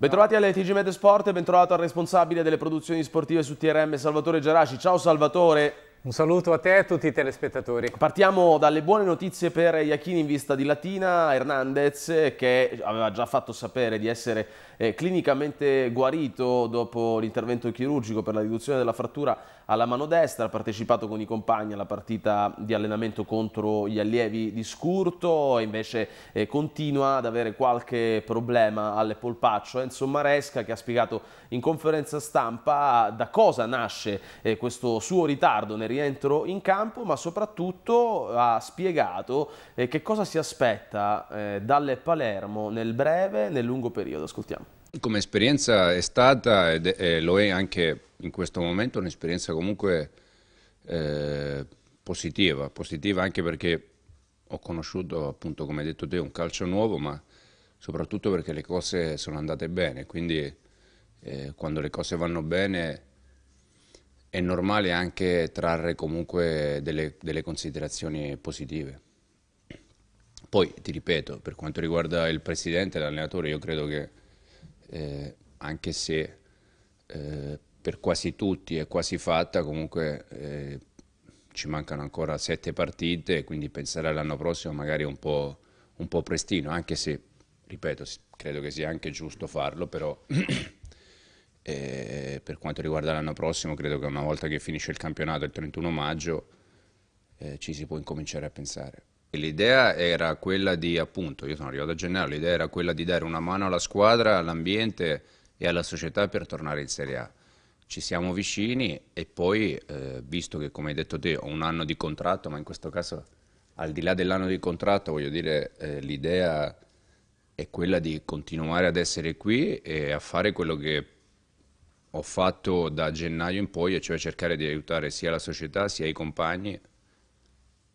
Bentrovati alle TG Med Sport e bentrovato al responsabile delle produzioni sportive su TRM Salvatore Geraci. Ciao Salvatore. Un saluto a te e a tutti i telespettatori. Partiamo dalle buone notizie per Iachini in vista di Latina, Hernandez che aveva già fatto sapere di essere eh, clinicamente guarito dopo l'intervento chirurgico per la riduzione della frattura alla mano destra, ha partecipato con i compagni alla partita di allenamento contro gli allievi di Scurto, e invece eh, continua ad avere qualche problema alle polpaccio. Enzo Maresca che ha spiegato in conferenza stampa da cosa nasce eh, questo suo ritardo nel rientro in campo, ma soprattutto ha spiegato eh, che cosa si aspetta eh, dalle Palermo nel breve e nel lungo periodo. Ascoltiamo. Come esperienza è stata ed è, e lo è anche in questo momento un'esperienza comunque eh, positiva, positiva anche perché ho conosciuto appunto come hai detto te un calcio nuovo ma soprattutto perché le cose sono andate bene, quindi eh, quando le cose vanno bene è normale anche trarre comunque delle, delle, considerazioni positive. Poi ti ripeto, per quanto riguarda il presidente e l'allenatore, io credo che eh, anche se eh, per quasi tutti è quasi fatta, comunque eh, ci mancano ancora sette partite, quindi pensare all'anno prossimo magari un po', un po' prestino, anche se, ripeto, credo che sia anche giusto farlo, però eh, per quanto riguarda l'anno prossimo credo che una volta che finisce il campionato il 31 maggio eh, ci si può incominciare a pensare. L'idea era quella di, appunto, io sono arrivato a gennaio, l'idea era quella di dare una mano alla squadra, all'ambiente e alla società per tornare in Serie A. Ci siamo vicini e poi, eh, visto che come hai detto te ho un anno di contratto, ma in questo caso al di là dell'anno di contratto, voglio dire, eh, l'idea è quella di continuare ad essere qui e a fare quello che ho fatto da gennaio in poi, e cioè cercare di aiutare sia la società sia i compagni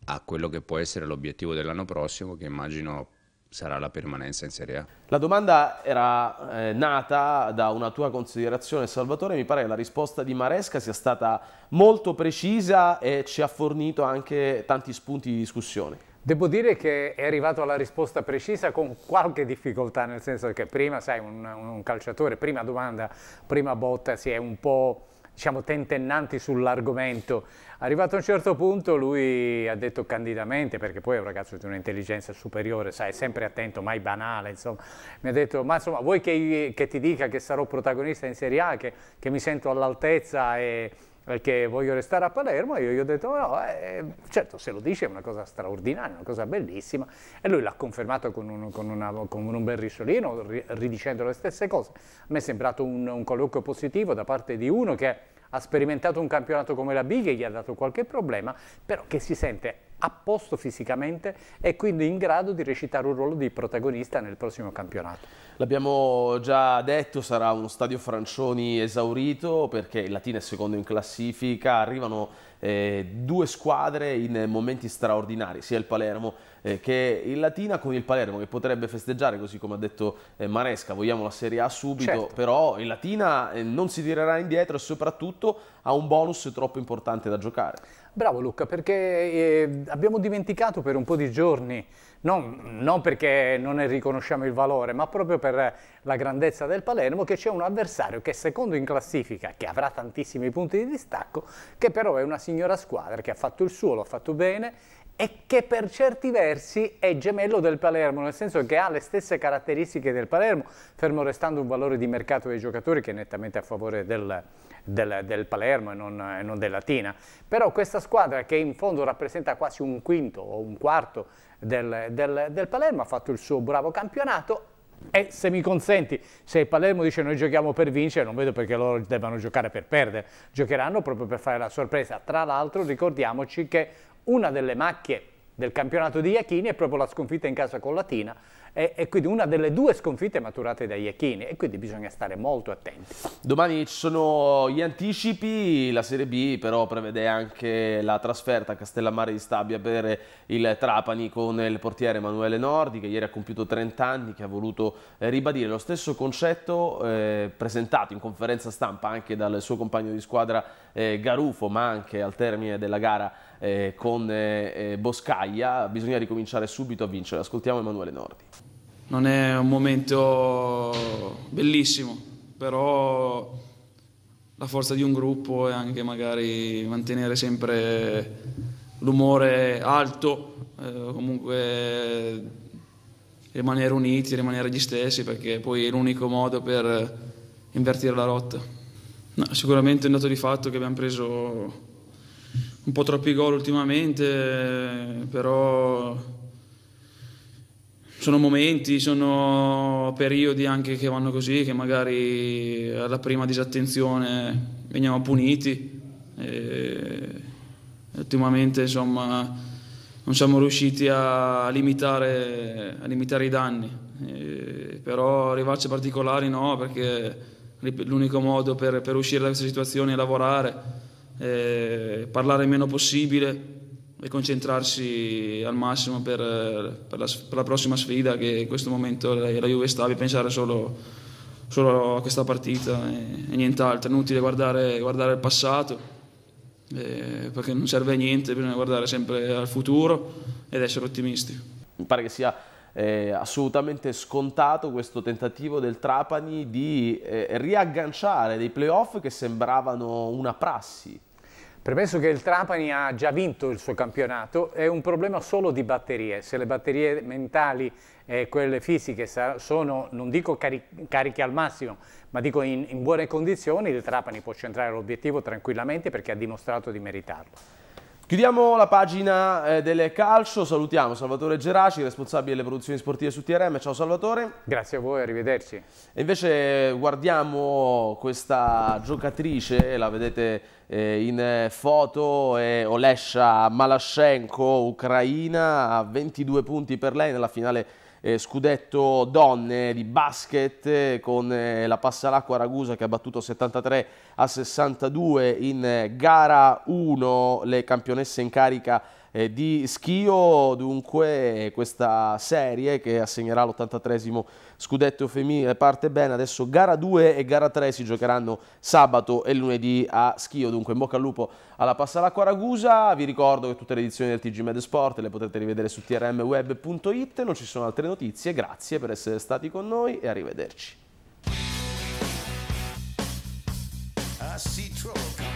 a quello che può essere l'obiettivo dell'anno prossimo che immagino sarà la permanenza in Serie A. La domanda era eh, nata da una tua considerazione Salvatore, mi pare che la risposta di Maresca sia stata molto precisa e ci ha fornito anche tanti spunti di discussione. Devo dire che è arrivato alla risposta precisa con qualche difficoltà, nel senso che prima, sai, un, un calciatore, prima domanda, prima botta si è un po' diciamo, tentennanti sull'argomento. Arrivato a un certo punto lui ha detto candidamente, perché poi è un ragazzo di un'intelligenza superiore, sai, sempre attento, mai banale, insomma, mi ha detto, ma insomma, vuoi che, che ti dica che sarò protagonista in Serie A, che, che mi sento all'altezza e perché voglio restare a Palermo e io gli ho detto no, eh, eh, certo se lo dice è una cosa straordinaria, una cosa bellissima e lui l'ha confermato con un, con una, con un bel risciolino ri, ridicendo le stesse cose. A me è sembrato un, un, colloquio positivo da parte di uno che ha sperimentato un campionato come la Big e gli ha dato qualche problema, però che si sente a posto fisicamente e quindi in grado di recitare un ruolo di protagonista nel prossimo campionato. L'abbiamo già detto, sarà uno stadio Francioni esaurito perché il Latina è secondo in classifica, arrivano eh, due squadre in momenti straordinari, sia il Palermo eh, che il Latina con il Palermo che potrebbe festeggiare, così come ha detto eh, Maresca, vogliamo la Serie A subito, certo. però il Latina eh, non si tirerà indietro e soprattutto ha un bonus troppo importante da giocare. Bravo Luca, perché eh, abbiamo dimenticato per un po' di giorni, non, non, perché non ne riconosciamo il valore, ma proprio per la grandezza del Palermo, che c'è un avversario che è secondo in classifica, che avrà tantissimi punti di distacco, che però è una signora squadra che ha fatto il suo, lo ha fatto bene e che per certi versi è gemello del Palermo, nel senso che ha le stesse caratteristiche del Palermo, fermo restando un valore di mercato dei giocatori che è nettamente a favore del, del, del Palermo e non, e non della Tina. Però questa squadra che in fondo rappresenta quasi un quinto o un quarto del, del, del Palermo ha fatto il suo bravo campionato e se mi consenti, se il Palermo dice noi giochiamo per vincere, non vedo perché loro debbano giocare per perdere, giocheranno proprio per fare la sorpresa. Tra l'altro ricordiamoci che una delle macchie del campionato di Iachini è proprio la sconfitta in casa con Latina e, e, quindi una delle due sconfitte maturate da Iachini e quindi bisogna stare molto attenti. Domani ci sono gli anticipi, la Serie B però prevede anche la trasferta a Castellammare di Stabia per il Trapani con il portiere Emanuele Nordi che ieri ha compiuto 30 anni che ha voluto eh, ribadire lo stesso concetto eh, presentato in conferenza stampa anche dal suo compagno di squadra eh, Garufo ma anche al termine della gara eh, con eh, eh, Boscaglia, bisogna ricominciare subito a vincere. Ascoltiamo Emanuele Nordi. Non è un momento bellissimo, però la forza di un gruppo è anche magari mantenere sempre l'umore alto, eh, comunque rimanere uniti, rimanere gli stessi, perché poi è l'unico modo per invertire la rotta. No, sicuramente è un dato di fatto che abbiamo preso un po' troppi gol ultimamente, però sono momenti, sono periodi anche che vanno così, che magari alla prima disattenzione veniamo puniti. E ultimamente insomma, non siamo riusciti a limitare, a limitare i danni, e però rivalse particolari no, perché l'unico modo per, per uscire da questa situazione è lavorare eh, parlare il meno possibile e concentrarsi al massimo per, per, la, per, la, prossima sfida che in questo momento la, la Juve sta, e pensare solo, solo, a questa partita e, e nient'altro, è inutile guardare, guardare il passato. Eh, perché non serve a niente, bisogna guardare sempre al futuro ed essere ottimisti. Mi pare che sia eh, assolutamente scontato questo tentativo del Trapani di eh, riagganciare dei playoff che sembravano una prassi. Premesso che il Trapani ha già vinto il suo campionato, è un problema solo di batterie. Se le batterie mentali e quelle fisiche sono, non dico cari cariche al massimo, ma dico in, in buone condizioni, il Trapani può centrare l'obiettivo tranquillamente perché ha dimostrato di meritarlo. Chiudiamo la pagina eh, del calcio, salutiamo Salvatore Geraci, responsabile delle produzioni sportive su TRM. Ciao Salvatore. Grazie a voi, arrivederci. E invece eh, guardiamo questa giocatrice, la vedete eh, in eh, foto, è Olesha Malashenko, ucraina, a 22 punti per lei nella finale eh, scudetto donne di basket eh, con eh, la Passalacqua Ragusa che ha battuto 73 a 62 in eh, gara 1 le campionesse in carica eh, di Schio, dunque questa serie che assegnerà l83 scudetto femminile parte bene, adesso gara 2 e gara 3 si giocheranno sabato e lunedì a Schio, dunque in bocca al lupo alla Passalacqua Ragusa, vi ricordo che tutte le edizioni del TG Med Sport le potrete rivedere su trmweb.it, non ci sono altre notizie, grazie per essere stati con noi e arrivederci. I see trouble coming.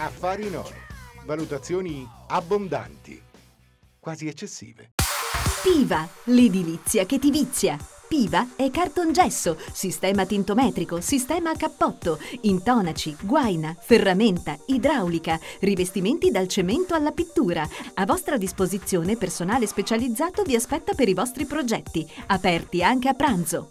Affari in oro. Valutazioni abbondanti, quasi eccessive. Piva, l'edilizia che ti vizia. Piva è cartongesso, sistema tintometrico, sistema a cappotto, intonaci, guaina, ferramenta, idraulica, rivestimenti dal cemento alla pittura. A vostra disposizione personale specializzato vi aspetta per i vostri progetti, aperti anche a pranzo.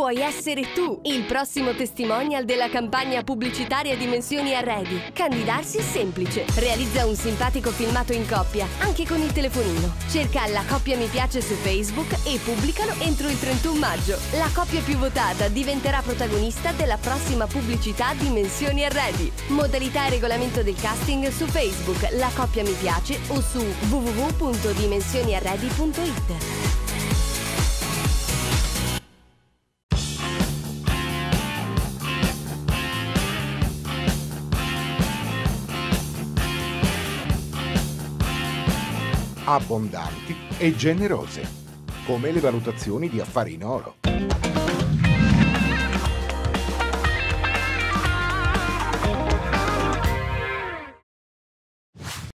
puoi essere tu il prossimo testimonial della campagna pubblicitaria Dimensioni Arredi. Candidarsi è semplice. Realizza un simpatico filmato in coppia, anche con il telefonino. Cerca la coppia mi piace su Facebook e pubblicalo entro il 31 maggio. La coppia più votata diventerà protagonista della prossima pubblicità Dimensioni Arredi. Modalità e regolamento del casting su Facebook, la coppia mi piace o su www.dimensioniarredi.it. abbondanti e generose, come le valutazioni di affari in oro.